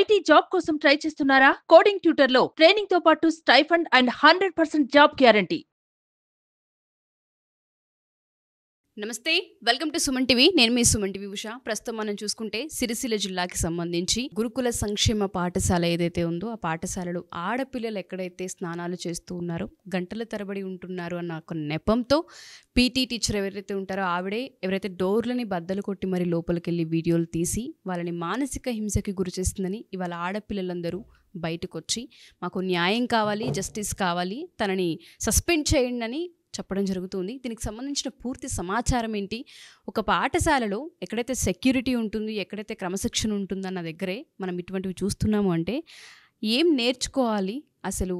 IT job కోసం try చేస్తున్నారా coding tutor లో ట్రైనింగ్ తో పాటు stipend and hundred percent job guarantee నమస్తే వెల్కమ్ టు సుమన్ టీవీ నేను మీ సుమన్ టీవీ ఉష ప్రస్తుతం మనం చూసుకుంటే సిరిసిల్ల జిల్లాకి సంబంధించి గురుకుల సంక్షేమ పాఠశాల ఏదైతే ఉందో ఆ పాఠశాలలో ఆడపిల్లలు ఎక్కడైతే స్నానాలు చేస్తూ ఉన్నారో గంటల తరబడి ఉంటున్నారు అన్న ఒక నెపంతో పీటీ టీచర్ ఎవరైతే ఉంటారో ఆవిడే ఎవరైతే డోర్లని బద్దలు కొట్టి మరి లోపలికి వెళ్ళి వీడియోలు తీసి వాళ్ళని మానసిక హింసకి గురి చేస్తుందని ఇవాళ ఆడపిల్లలందరూ బయటకు వచ్చి మాకు న్యాయం కావాలి జస్టిస్ కావాలి తనని సస్పెండ్ చేయండి అని చెప్పడం జరుగుతుంది దీనికి సంబంధించిన పూర్తి సమాచారం ఏంటి ఒక పాఠశాలలో ఎక్కడైతే సెక్యూరిటీ ఉంటుంది ఎక్కడైతే క్రమశిక్షణ ఉంటుందన్న దగ్గరే మనం ఇటువంటివి చూస్తున్నాము అంటే ఏం నేర్చుకోవాలి అసలు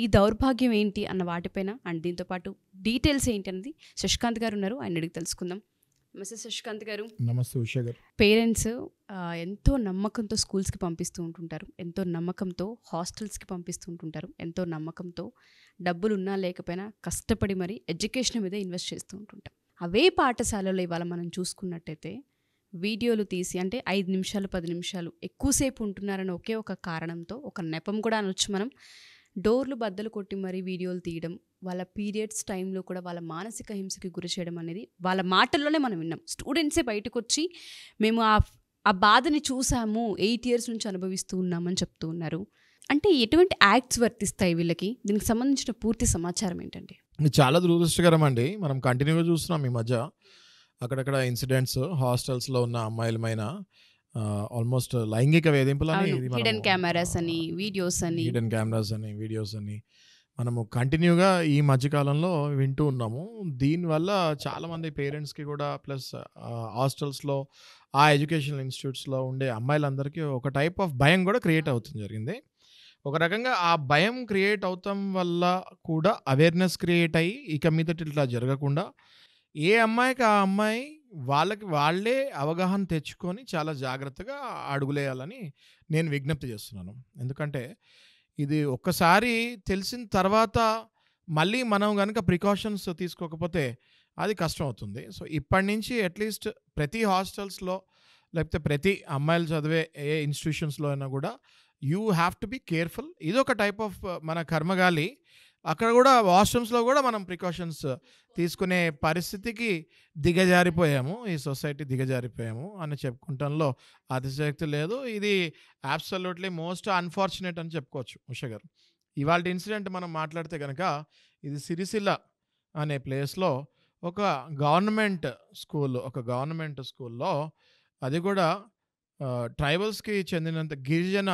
ఈ దౌర్భాగ్యం ఏంటి అన్న వాటిపైన అండ్ దీంతోపాటు డీటెయిల్స్ ఏంటి అనేది శశికాంత్ గారు ఉన్నారు ఆయన అడిగి తెలుసుకుందాం మిస్సెస్ శశికాంత్ గారు నమస్తే ఉషా గారు పేరెంట్స్ ఎంతో నమ్మకంతో స్కూల్స్కి పంపిస్తూ ఉంటుంటారు ఎంతో నమ్మకంతో హాస్టల్స్కి పంపిస్తూ ఉంటుంటారు ఎంతో నమ్మకంతో డబ్బులు ఉన్నా లేకపోయినా కష్టపడి మరి ఎడ్యుకేషన్ మీద ఇన్వెస్ట్ చేస్తూ ఉంటుంటారు అవే పాఠశాలలో ఇవాళ మనం చూసుకున్నట్టయితే వీడియోలు తీసి అంటే ఐదు నిమిషాలు పది నిమిషాలు ఎక్కువసేపు ఉంటున్నారని ఒకే ఒక కారణంతో ఒక నెపం కూడా అనొచ్చు మనం డోర్లు బద్దలు కొట్టి మరీ వీడియోలు తీయడం వాళ్ళ పీరియడ్స్ టైంలో కూడా వాళ్ళ మానసిక హింసకి గురి చేయడం అనేది వాళ్ళ మాటల్లోనే మనం విన్నాం స్టూడెంట్సే బయటకు వచ్చి మేము ఆ ఆ బాధని చూసాము ఎయిట్ ఇయర్స్ నుంచి అనుభవిస్తూ ఉన్నామని చెప్తూ ఉన్నారు అంటే ఎటువంటి యాక్ట్స్ వర్తిస్తాయి వీళ్ళకి దీనికి సంబంధించిన పూర్తి సమాచారం ఏంటండి చాలా దురదృష్టకరం అండి మనం కంటిన్యూగా చూస్తున్నాం ఈ మధ్య అక్కడక్కడ ఇన్సిడెంట్స్ హాస్టల్స్లో ఉన్న అమ్మాయిలమైన ఆల్మోస్ట్ లైంగిక వేధింపులని హిడెన్ కెమెరాస్ అని వీడియోస్ అని హిడెన్ కెమెరాస్ అని వీడియోస్ అని మనము కంటిన్యూగా ఈ మధ్యకాలంలో వింటూ ఉన్నాము దీనివల్ల చాలామంది పేరెంట్స్కి కూడా ప్లస్ హాస్టల్స్లో ఆ ఎడ్యుకేషనల్ ఇన్స్టిట్యూట్స్లో ఉండే అమ్మాయిలందరికీ ఒక టైప్ ఆఫ్ భయం కూడా క్రియేట్ అవుతుంది జరిగింది ఒక రకంగా ఆ భయం క్రియేట్ అవుతాం వల్ల కూడా అవేర్నెస్ క్రియేట్ అయ్యి ఇక మీదట ఇట్లా జరగకుండా ఏ అమ్మాయికి ఆ అమ్మాయి వాళ్ళకి వాళ్ళే అవగాహన తెచ్చుకొని చాలా జాగ్రత్తగా అడుగులేయాలని నేను విజ్ఞప్తి చేస్తున్నాను ఎందుకంటే ఇది ఒక్కసారి తెలిసిన తర్వాత మళ్ళీ మనం కనుక ప్రికాషన్స్ తీసుకోకపోతే అది కష్టం అవుతుంది సో ఇప్పటి నుంచి అట్లీస్ట్ ప్రతి హాస్టల్స్లో లేకపోతే ప్రతి అమ్మాయిలు చదివే ఏ ఇన్స్టిట్యూషన్స్లో అయినా కూడా you have to be careful ఇదొక టైప్ ఆఫ్ మన కర్మగాలి అక్కడ కూడా వాష్రూమ్స్లో కూడా మనం ప్రికాషన్స్ తీసుకునే పరిస్థితికి దిగజారిపోయాము ఈ సొసైటీ దిగజారిపోయాము అని చెప్పుకుంటంలో అతిశక్తి లేదు ఇది అబ్సల్యూట్లీ మోస్ట్ అన్ఫార్చునేట్ అని చెప్పుకోవచ్చు ఉష గారు ఇవాళ ఇన్సిడెంట్ మనం మాట్లాడితే కనుక ఇది సిరిసిల్ల అనే ప్లేస్లో ఒక గవర్నమెంట్ స్కూల్ ఒక గవర్నమెంట్ స్కూల్లో అది కూడా ట్రైబల్స్కి చెందినంత గిరిజన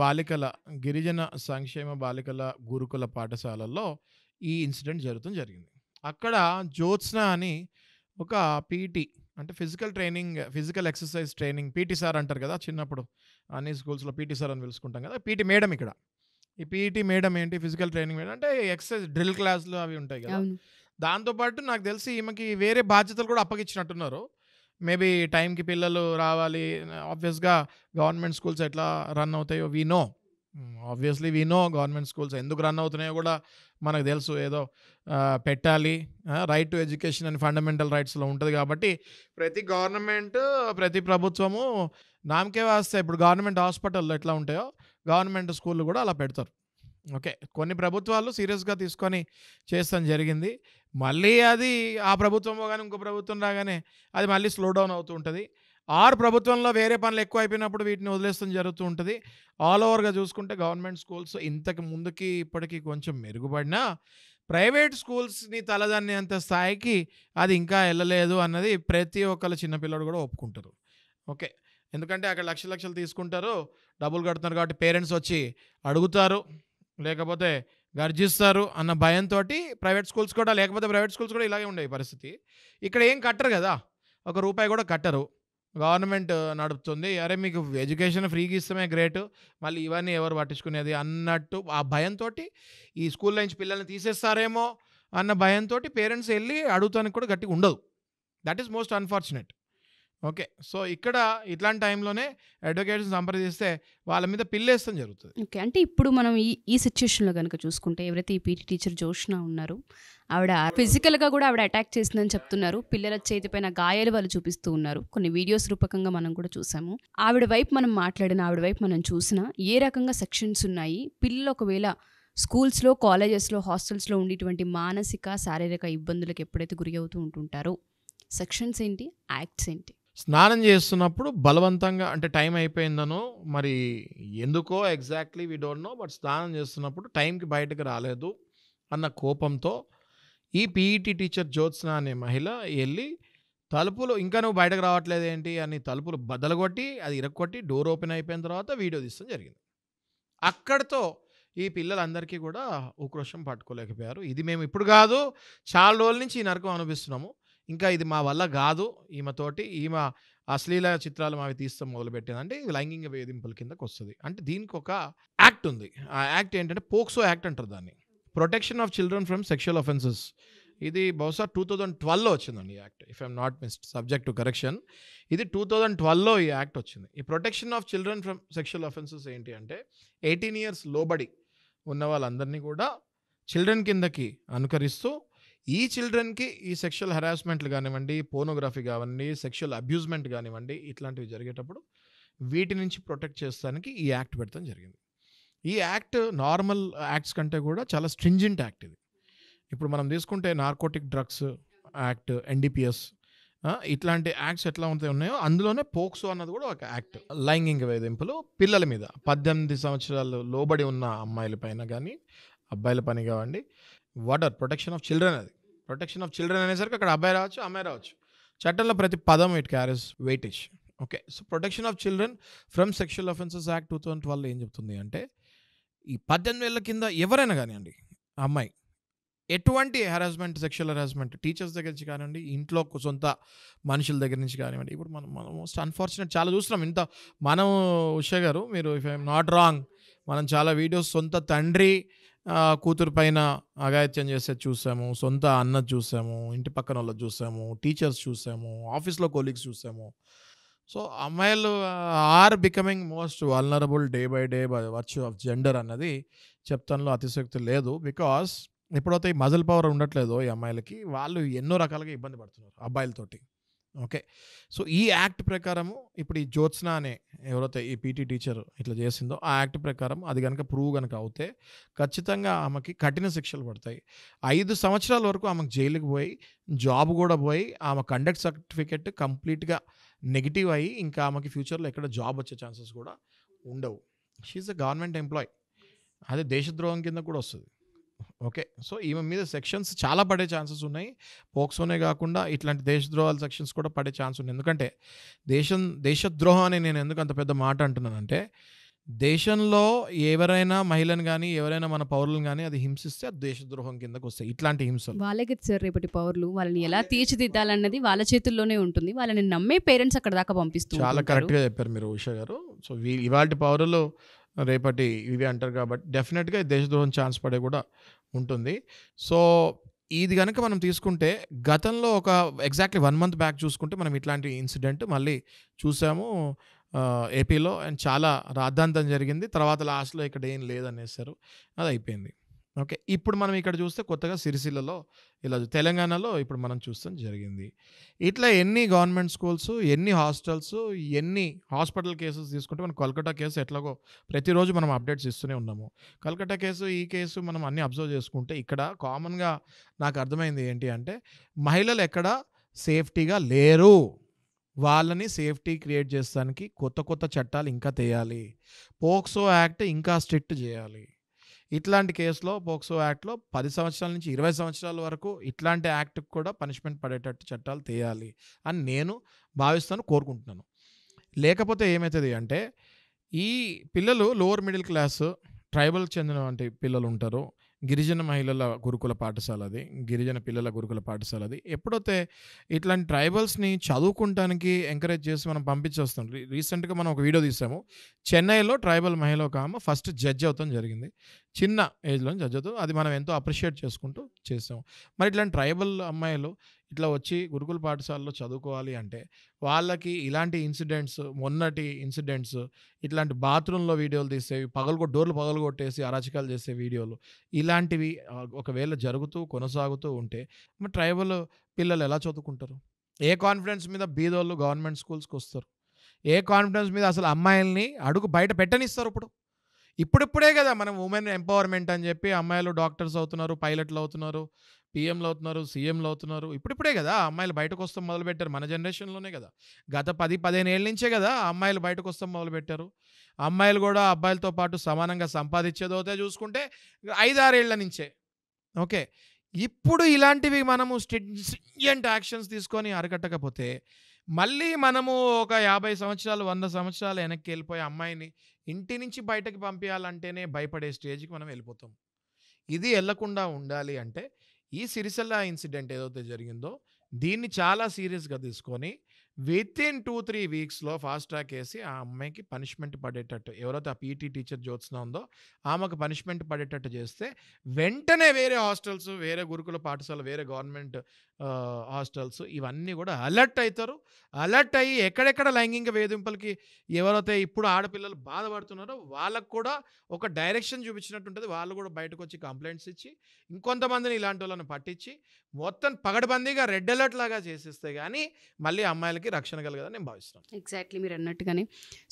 బాలికల గిరిజన సంక్షేమ బాలికల గురుకుల పాఠశాలల్లో ఈ ఇన్సిడెంట్ జరుగుతుంది జరిగింది. అక్కడ జ్యోత్స్న అని ఒక పీటీ అంటే physical training, physical exercise training PT sir అంటారు కదా! చిన్నప్పుడు అన్ని స్కూల్స్‌లో పీటీ సార్ అని తెలుసుకుంటాం కదా! పీటీ మేడం ఇక్కడ. ఈ పీటీ మేడం ఏంటి ఫిజికల్ ట్రైనింగ్ మేడం అంటే ఎక్సర్‌సైజ్ డ్రిల్ క్లాస్‌లు అవి ఉంటాయి కదా! దాంతోపాటు దాంతో పాటు నాకు తెలిసి ఈమెకి వేరే బాధ్యతలు కూడా అప్పగించినట్టున్నారు. మేబీ టైంకి పిల్లలు రావాలి ఆబ్వియస్గా గవర్నమెంట్ స్కూల్స్ ఎట్లా రన్ అవుతాయో we know obviously we know government schools ఎందుకు రన్ అవుతున్నాయో కూడా మనకు తెలుసు ఏదో పెట్టాలి రైట్ టు ఎడ్యుకేషన్ అని ఫండమెంటల్ రైట్స్లో ఉంటుంది కాబట్టి ప్రతి గవర్నమెంట్ ప్రతి ప్రభుత్వము నామకే వాస్తే ఇప్పుడు గవర్నమెంట్ హాస్పిటల్లో ఎట్లా ఉంటాయో గవర్నమెంట్ స్కూళ్ళు కూడా అలా పెడతారు ఓకే కొన్ని ప్రభుత్వాలు సీరియస్గా తీసుకొని చేస్తాం జరిగింది మళ్ళీ అది ఆ ప్రభుత్వం కానీ ఇంకో ప్రభుత్వం రాగానే అది మళ్ళీ స్లో డౌన్ అవుతూ ఉంటుంది ఆర్ ప్రభుత్వంలో వేరే పనులు ఎక్కువ అయిపోయినప్పుడు వీటిని వదిలేస్తాం జరుగుతూ ఉంటుంది ఆల్ ఓవర్గా చూసుకుంటే గవర్నమెంట్ స్కూల్స్ ఇంతకు ముందుకి ఇప్పటికీ కొంచెం మెరుగుపడినా ప్రైవేట్ స్కూల్స్ని తలదన్నేంత స్థాయికి అది ఇంకా వెళ్ళలేదు అన్నది ప్రతి ఒక్కళ్ళ చిన్నపిల్లడు కూడా ఒప్పుకుంటారు ఓకే ఎందుకంటే అక్కడ లక్ష లక్షలు తీసుకుంటారు డబ్బులు కడుతున్నారు కాబట్టి పేరెంట్స్ వచ్చి అడుగుతారు లేకపోతే గర్జిస్తారు అన్న భయంతో ప్రైవేట్ స్కూల్స్ కూడా లేకపోతే ప్రైవేట్ స్కూల్స్ కూడా ఇలాగే ఉండే పరిస్థితి ఇక్కడ ఏం కట్టరు కదా ఒక రూపాయి కూడా కట్టరు గవర్నమెంట్ నడుపుతుంది అరే మీకు ఎడ్యుకేషన్ ఫ్రీగా ఇస్తామే గ్రేట్ మళ్ళీ ఇవన్నీ ఎవరు పట్టించుకునేది అన్నట్టు ఆ భయంతో ఈ స్కూల్ నుంచి పిల్లల్ని తీసేస్తారేమో అన్న భయంతో పేరెంట్స్ వెళ్ళి అడుగుతానికి కూడా గట్టిగా ఉండదు that is most unfortunate okay so ఇక్కడ ఇట్లాంటి టైంలోనే అడ్వకేట్స్ సంప్రదిస్తే వాళ్ళ మీద పిల్లేస్తాం జరుగుతుంది ఓకే అంటే ఇప్పుడు మనం ఈ ఈ సిచ్యువేషన్లో కనుక చూసుకుంటే ఎవరైతే ఈ పీటీ టీచర్ జోష్న ఉన్నారు ఆవిడ ఫిజికల్గా కూడా ఆవిడ అటాక్ చేసిందని చెప్తున్నారు పిల్లల చేతిపైన గాయాలు వాళ్ళు చూపిస్తూ ఉన్నారు కొన్ని వీడియోస్ రూపకంగా మనం కూడా చూసాము ఆవిడ వైపు మనం మాట్లాడిన ఆవిడ వైపు మనం చూసిన ఏ రకంగా సెక్షన్స్ ఉన్నాయి పిల్లలు ఒకవేళ స్కూల్స్లో కాలేజెస్లో హాస్టల్స్లో ఉండేటువంటి మానసిక శారీరక ఇబ్బందులకు ఎప్పుడైతే గురి అవుతూ ఉంటుంటారో సెక్షన్స్ ఏంటి యాక్ట్స్ ఏంటి స్నానం చేస్తున్నప్పుడు బలవంతంగా అంటే టైం అయిపోయిందనో మరి ఎందుకో exactly we don't know but స్నానం చేస్తున్నప్పుడు టైంకి బయటకు రాలేదు అన్న కోపంతో ఈ పీఈటీ టీచర్ జ్యోత్స్న అనే మహిళ వెళ్ళి తలుపులు ఇంకా నువ్వు బయటకు రావట్లేదు ఏంటి అని తలుపులు బదలగొట్టి అది ఇరగొట్టి డోర్ ఓపెన్ అయిపోయిన తర్వాత వీడియో తీస్తాం జరిగింది అక్కడితో ఈ పిల్లలందరికీ కూడా ఉక్రోషం పట్టుకోలేకపోయారు ఇది మేము ఇప్పుడు కాదు చాలా రోజుల నుంచి ఈ నరకం అనిపిస్తున్నాము ఇంకా ఇది మా వల్ల కాదు ఈమెతోటి ఈమె అశ్లీల చిత్రాలు మావి తీస్తాం మొదలుపెట్టేదండి ఇది లైంగిక వేధింపుల కిందకు వస్తుంది అంటే దీనికి ఒక యాక్ట్ ఉంది ఆ యాక్ట్ ఏంటంటే పోక్సో యాక్ట్ అంటారు దాన్ని protection of children from sexual offences ఇది బహుశా టూ థౌజండ్ ట్వెల్వ్లో వచ్చిందండి ఈ act if I'm not missed subject to correction ఇది టూ థౌజండ్ ట్వెల్వ్లో ఈ యాక్ట్ వచ్చింది ఈ protection of children from sexual offences ఏంటి అంటే ఎయిటీన్ ఇయర్స్ లోబడి ఉన్న వాళ్ళందరినీ కూడా చిల్డ్రన్ కిందకి అనుకరిస్తూ ఈ చిల్డ్రన్కి ఈ సెక్షువల్ హెరాస్మెంట్లు కానివ్వండి పోనోగ్రఫీ కానివ్వండి సెక్షువల్ అబ్యూజ్మెంట్ కానివ్వండి ఇట్లాంటివి జరిగేటప్పుడు వీటి నుంచి ప్రొటెక్ట్ చేస్తానికి ఈ యాక్ట్ పెడతాం జరిగింది ఈ యాక్ట్ నార్మల్ యాక్ట్స్ కంటే కూడా చాలా స్ట్రింజెంట్ యాక్ట్ ఇది ఇప్పుడు మనం తీసుకుంటే నార్కోటిక్ డ్రగ్స్ యాక్ట్ ఎన్డీపీఎస్ ఇట్లాంటి యాక్ట్స్ ఎట్లా ఉంటాయి ఉన్నాయో అందులోనే పోక్సో అన్నది కూడా ఒక యాక్ట్ లైంగిక వేధింపులు పిల్లల మీద పద్దెనిమిది సంవత్సరాలు లోబడి ఉన్న అమ్మాయిల పైన కానీ అబ్బాయిల పని కావండి వాటర్ ప్రొటెక్షన్ ఆఫ్ చిల్డ్రన్ అది ప్రొటెక్షన్ ఆఫ్ చిల్డ్రన్ అనేసరికి అక్కడ అబ్బాయి రావచ్చు అమ్మాయి రావచ్చు చట్టంలో ప్రతి పదం it carries weightage okay so protection of children from sexual offences act two thousand twelve ఏం చెప్తుంది అంటే ఈ పద్దెనిమిది ఏళ్ళ కింద ఎవరైనా కానివ్వండి అమ్మాయి ఎటువంటి హెరాస్మెంట్ సెక్షువల్ హెరాస్మెంట్ టీచర్స్ దగ్గర నుంచి కానివ్వండి ఇంట్లో సొంత మనుషుల దగ్గర నుంచి కానివ్వండి ఇప్పుడు మనం మనం మోస్ట్ అన్ఫార్చునేట్ చాలా చూస్తున్నాం ఇంత మనం ఉష గారు మీరు ఇఫ్ ఐఎమ్ నాట్ రాంగ్ మనం చాలా వీడియోస్ సొంత తండ్రి కూతురు పైన అగాయత్యం చేసేది చూసాము సొంత అన్న చూసాము ఇంటి పక్కన వాళ్ళది చూసాము టీచర్స్ చూసాము ఆఫీస్లో కొలీగ్స్ చూసాము సో అమ్మాయిలు are becoming most vulnerable day by day by virtue of gender అన్నది చెప్తానులో అతిశక్తి లేదు బికాస్ ఎప్పుడైతే ఈ మజిల్ పవర్ ఉండట్లేదు ఈ అమ్మాయిలకి వాళ్ళు ఎన్నో రకాలుగా ఇబ్బంది పడుతున్నారు అబ్బాయిలతోటి ఓకే సో ఈ యాక్ట్ ప్రకారము ఇప్పుడు ఈ జ్యోత్స్న అనే ఎవరైతే ఈ పీటీ టీచర్ ఇట్లా చేసిందో ఆ యాక్ట్ ప్రకారం అది కనుక ప్రూవ్ కనుక అవుతే ఖచ్చితంగా ఆమెకి కఠిన శిక్షలు పడతాయి ఐదు సంవత్సరాల వరకు ఆమెకు జైలుకి పోయి జాబ్ కూడా పోయి ఆమె కండక్ట్ సర్టిఫికెట్ కంప్లీట్గా నెగిటివ్ అయ్యి ఇంకా ఆమెకి ఫ్యూచర్లో ఎక్కడ జాబ్ వచ్చే ఛాన్సెస్ కూడా ఉండవు షీఈ్ అ గవర్నమెంట్ ఎంప్లాయీ అదే దేశద్రోహం కింద కూడా వస్తుంది ఓకే సో ఈమె మీద సెక్షన్స్ చాలా పడే ఛాన్సెస్ ఉన్నాయి పోక్సోనే కాకుండా ఇట్లాంటి దేశద్రోహాల సెక్షన్స్ కూడా పడే ఛాన్స్ ఉంది ఎందుకంటే దేశం దేశద్రోహం అని నేను ఎందుకు అంత పెద్ద మాట అంటున్నానంటే దేశంలో ఎవరైనా మహిళను కానీ ఎవరైనా మన పౌరులను కానీ అది హింసిస్తే అది దేశద్రోహం కిందకు వస్తాయి ఇట్లాంటి హింసలు వాళ్ళకి సార్ రేపటి పౌరులు వాళ్ళని ఎలా తీర్చిదిద్దాలన్నది వాళ్ళ చేతుల్లోనే ఉంటుంది వాళ్ళని నమ్మే పేరెంట్స్ అక్కడ దాకా పంపిస్తారు చాలా కరెక్ట్గా చెప్పారు మీరు ఉషా గారు సో ఇవాళ పౌరులు రేపటి ఇవి అంటారు కాబట్టి డెఫినెట్గా దేశద్రోహం ఛాన్స్ పడే కూడా ఉంటుంది సో ఇది కనుక మనం తీసుకుంటే గతంలో ఒక ఎగ్జాక్ట్లీ వన్ మంత్ బ్యాక్ చూసుకుంటే మనం ఇట్లాంటి ఇన్సిడెంట్ మళ్ళీ చూసాము ఏపీలో అండ్ చాలా రాద్ధాంతం జరిగింది తర్వాత లాస్ట్లో ఇక్కడ ఏం లేదనేసారు అది అయిపోయింది ఓకే ఇప్పుడు మనం ఇక్కడ చూస్తే కొత్తగా సిరిసిల్లలో ఇలా తెలంగాణలో ఇప్పుడు మనం చూస్తాం జరిగింది ఇట్లా ఎన్ని గవర్నమెంట్ స్కూల్స్ ఎన్ని హాస్టల్స్ ఎన్ని హాస్పిటల్ కేసెస్ తీసుకుంటే మనం కల్కటా కేసు ఎట్లాగో ప్రతిరోజు మనం అప్డేట్స్ ఇస్తూనే ఉన్నాము కల్కటా కేసు ఈ కేసు మనం అన్ని అబ్జర్వ్ చేసుకుంటే ఇక్కడ కామన్గా నాకు అర్థమైంది ఏంటి అంటే మహిళలు ఎక్కడ సేఫ్టీగా లేరు వాళ్ళని సేఫ్టీ క్రియేట్ చేస్తానికి కొత్త కొత్త చట్టాలు ఇంకా తేయాలి పోక్సో యాక్ట్ ఇంకా స్ట్రిక్ట్ చేయాలి ఇట్లాంటి కేసులో పోక్సో యాక్ట్లో పది సంవత్సరాల నుంచి ఇరవై సంవత్సరాల వరకు ఇట్లాంటి యాక్ట్కి కూడా పనిష్మెంట్ పడేటట్టు చట్టాలు తీయాలి అని నేను భావిస్తాను కోరుకుంటున్నాను లేకపోతే ఏమవుతుంది అంటే ఈ పిల్లలు లోవర్ మిడిల్ ట్రైబల్ ట్రైబల్కి చెందినటువంటి పిల్లలు ఉంటారు గిరిజన మహిళల గురుకుల పాఠశాల అది గిరిజన పిల్లల గురుకుల పాఠశాల అది ఎప్పుడైతే ఇట్లాంటి ట్రైబల్స్ని చదువుకుంటానికి ఎంకరేజ్ చేసి మనం పంపించేస్తాం రీసెంట్గా మనం ఒక వీడియో తీసాము చెన్నైలో ట్రైబల్ మహిళ ఒక ఆమె ఫస్ట్ జడ్జ్ అవుతాం జరిగింది చిన్న ఏజ్లో జడ్జ్ అవుతాం అది మనం ఎంతో అప్రిషియేట్ చేసుకుంటూ చేసాము మరి ఇట్లాంటి ట్రైబల్ అమ్మాయిలు ఇట్లా వచ్చి గురుకుల పాఠశాలలో చదువుకోవాలి అంటే వాళ్ళకి ఇలాంటి ఇన్సిడెంట్స్ మొన్నటి ఇన్సిడెంట్స్ ఇట్లాంటి బాత్రూంలో వీడియోలు తీసేవి పగలు డోర్లు పగలు కొట్టేసి అరాచకాలు చేసే వీడియోలు ఇలాంటివి ఒకవేళ జరుగుతూ కొనసాగుతూ ఉంటే మరి ట్రైబల్ పిల్లలు ఎలా చదువుకుంటారు ఏ కాన్ఫిడెన్స్ మీద బీదోళ్ళు గవర్నమెంట్ స్కూల్స్కి వస్తారు ఏ కాన్ఫిడెన్స్ మీద అసలు అమ్మాయిల్ని అడుగు బయట పెట్టనిస్తారు ఇప్పుడు ఇప్పుడిప్పుడే కదా మనం ఉమెన్ ఎంపవర్మెంట్ అని చెప్పి అమ్మాయిలు డాక్టర్స్ అవుతున్నారు పైలట్లు అవుతున్నారు పీఎంలు అవుతున్నారు సీఎంలు అవుతున్నారు ఇప్పుడిప్పుడే కదా అమ్మాయిలు బయటకు వస్తాం మొదలుపెట్టారు మన జనరేషన్లోనే కదా గత పది పదిహేను ఏళ్ళ నుంచే కదా అమ్మాయిలు బయటకు వస్తాం మొదలుపెట్టారు అమ్మాయిలు కూడా అబ్బాయిలతో పాటు సమానంగా సంపాదించేదోతే చూసుకుంటే ఐదారేళ్ల నుంచే ఓకే ఇప్పుడు ఇలాంటివి మనము స్ట్రింజెంట్ యాక్షన్స్ తీసుకొని అరగట్టకపోతే మళ్ళీ మనము ఒక యాభై సంవత్సరాలు వంద సంవత్సరాలు వెనక్కి వెళ్ళిపోయి అమ్మాయిని ఇంటి నుంచి బయటకు పంపించాలంటేనే భయపడే స్టేజ్కి మనం వెళ్ళిపోతాం ఇది వెళ్లకుండా ఉండాలి అంటే ఈ సిరిసిల్ల ఇన్సిడెంట్ ఏదైతే జరిగిందో దీన్ని చాలా సీరియస్గా తీసుకొని విత్ ఇన్ టూ త్రీ వీక్స్లో ఫాస్ట్ ట్రాక్ వేసి ఆ అమ్మాయికి పనిష్మెంట్ పడేటట్టు ఎవరైతే ఆ పీటీ టీచర్ జ్యోత్స్న ఉందో ఆమెకు పనిష్మెంట్ పడేటట్టు చేస్తే వెంటనే వేరే హాస్టల్స్ వేరే గురుకుల పాఠశాల వేరే గవర్నమెంట్ హాస్టల్స్ ఇవన్నీ కూడా అలర్ట్ అవుతారు అలర్ట్ అయ్యి ఎక్కడెక్కడ లైంగిక వేధింపులకి ఎవరైతే ఇప్పుడు ఆడపిల్లలు బాధపడుతున్నారో వాళ్ళకు కూడా ఒక డైరెక్షన్ చూపించినట్టు ఉంటుంది వాళ్ళు కూడా బయటకు వచ్చి కంప్లైంట్స్ ఇచ్చి ఇంకొంతమందిని ఇలాంటి వాళ్ళని పట్టించి మొత్తం పగడబందీగా రెడ్ అలర్ట్ లాగా చేసేస్తే కానీ మళ్ళీ అమ్మాయిలకి రక్షణ కలగదని నేను భావిస్తున్నాను ఎగ్జాక్ట్లీ మీరు అన్నట్టుగానే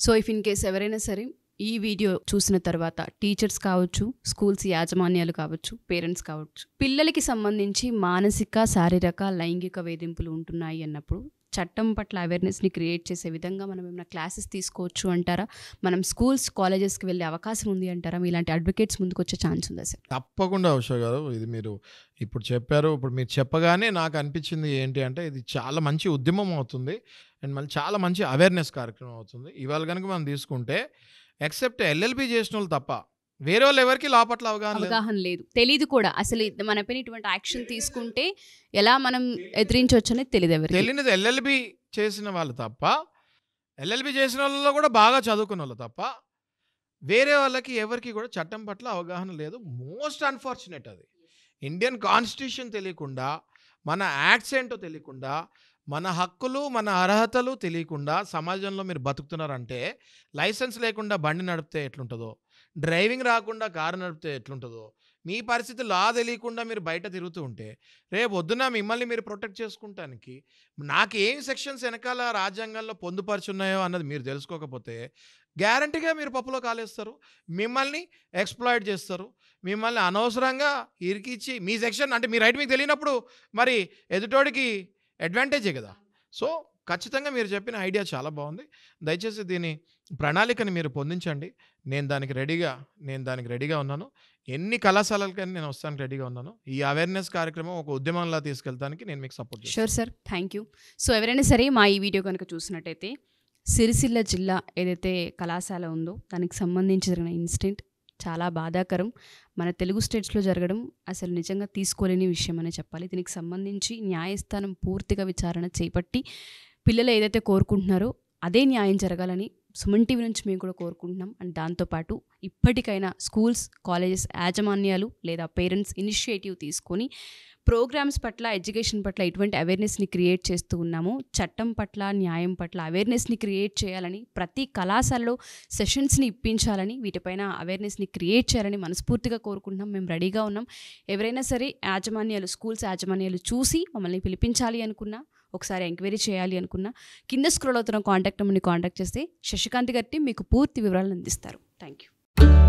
సో ఇఫ్ ఇన్ కేస్ ఎవరైనా సరే ఈ వీడియో చూసిన తర్వాత టీచర్స్ కావచ్చు స్కూల్స్ యాజమాన్యాలు కావచ్చు పేరెంట్స్ కావచ్చు పిల్లలకి సంబంధించి మానసిక శారీరక లైంగిక వేధింపులు ఉంటున్నాయి అన్నప్పుడు చట్టం పట్ల అవేర్నెస్ని క్రియేట్ చేసే విధంగా మనం ఏమైనా క్లాసెస్ తీసుకోవచ్చు అంటారా మనం స్కూల్స్ కాలేజెస్కి వెళ్ళే అవకాశం ఉంది అంటారా ఇలాంటి అడ్వకేట్స్ ముందుకు వచ్చే ఛాన్స్ ఉందా సార్ తప్పకుండా అవసరం గారు ఇది మీరు ఇప్పుడు చెప్పారు ఇప్పుడు మీరు చెప్పగానే నాకు అనిపించింది ఏంటి అంటే ఇది చాలా మంచి ఉద్యమం అవుతుంది అండ్ మళ్ళీ చాలా మంచి అవేర్నెస్ కార్యక్రమం అవుతుంది ఇవాళ కనుక మనం తీసుకుంటే ఎక్సెప్ట్ ఎల్ఎల్బి చేసిన వాళ్ళు తప్ప వేరే ఎవరికి లోపట్ల అవగాహన లేదు తెలియదు కూడా అసలు మన పైన ఇటువంటి యాక్షన్ తీసుకుంటే ఎలా మనం ఎదిరించవచ్చు అనేది తెలియదు ఎవరు తెలియనిది ఎల్ఎల్బి చేసిన వాళ్ళు తప్ప ఎల్ఎల్బి చేసిన వాళ్ళలో కూడా బాగా చదువుకున్న వాళ్ళు తప్ప వేరే వాళ్ళకి ఎవరికి కూడా చట్టం పట్ల అవగాహన లేదు మోస్ట్ అన్ఫార్చునేట్ అది ఇండియన్ కాన్స్టిట్యూషన్ తెలియకుండా మన యాక్ట్స్ ఏంటో తెలియకుండా మన హక్కులు మన అర్హతలు తెలియకుండా సమాజంలో మీరు బతుకుతున్నారంటే లైసెన్స్ లేకుండా బండి నడిపితే ఎట్లుంటుందో డ్రైవింగ్ రాకుండా కారు నడిపితే ఎట్లుంటుందో మీ పరిస్థితి లా తెలియకుండా మీరు బయట తిరుగుతూ ఉంటే రేపు వద్దున మిమ్మల్ని మీరు ప్రొటెక్ట్ చేసుకుంటానికి నాకు ఏం సెక్షన్స్ వెనకాల రాజ్యాంగంలో పొందుపరుచున్నాయో అన్నది మీరు తెలుసుకోకపోతే గ్యారంటీగా మీరు పప్పులో కాలేస్తారు మిమ్మల్ని ఎక్స్ప్లాయిడ్ చేస్తారు మిమ్మల్ని అనవసరంగా ఇరికిచ్చి మీ సెక్షన్ అంటే మీ రైట్ మీకు తెలియనప్పుడు మరి ఎదుటోడికి అడ్వాంటేజే కదా సో ఖచ్చితంగా మీరు చెప్పిన ఐడియా చాలా బాగుంది దయచేసి దీని ప్రణాళికని మీరు పొందించండి నేను దానికి రెడీగా నేను దానికి రెడీగా ఉన్నాను ఎన్ని కళాశాలలకైనా నేను వస్తానికి రెడీగా ఉన్నాను ఈ అవేర్నెస్ కార్యక్రమం ఒక ఉద్యమంలా తీసుకెళ్తానికి నేను మీకు support sure sir thank you so ఎవరైనా సరే మా ఈ వీడియో కనుక చూసినట్టయితే సిరిసిల్ల జిల్లా ఏదైతే కళాశాల ఉందో దానికి సంబంధించి జరిగిన ఇన్సిడెంట్ చాలా బాధాకరం మన తెలుగు స్టేట్స్లో జరగడం అసలు నిజంగా తీసుకోలేని విషయం అనే చెప్పాలి దీనికి సంబంధించి న్యాయస్థానం పూర్తిగా విచారణ చేపట్టి పిల్లలు ఏదైతే కోరుకుంటున్నారో అదే న్యాయం జరగాలని సుమన్ టీవీ నుంచి మేము కూడా కోరుకుంటున్నాం అండ్ దాంతోపాటు ఇప్పటికైనా స్కూల్స్ కాలేజెస్ యాజమాన్యాలు లేదా పేరెంట్స్ ఇనిషియేటివ్ తీసుకొని ప్రోగ్రామ్స్ పట్ల ఎడ్యుకేషన్ పట్ల ఎటువంటి అవేర్నెస్ని క్రియేట్ చేస్తూ ఉన్నాము చట్టం పట్ల న్యాయం పట్ల అవేర్నెస్ని క్రియేట్ చేయాలని ప్రతి కళాశాలలో సెషన్స్ని ఇప్పించాలని వీటిపైన అవేర్నెస్ని క్రియేట్ చేయాలని మనస్ఫూర్తిగా కోరుకుంటున్నాం మేము రెడీగా ఉన్నాం ఎవరైనా సరే యాజమాన్యాలు స్కూల్స్ యాజమాన్యాలు చూసి మమ్మల్ని పిలిపించాలి అనుకున్నా ఒకసారి ఎంక్వైరీ చేయాలి అనుకున్నా కింద స్క్రోల్ అవుతున్న కాంటాక్ట్ నెంబర్ని కాంటాక్ట్ చేస్తే శశికాంత్ గారి మీకు పూర్తి వివరాలను అందిస్తారు థ్యాంక్ యూ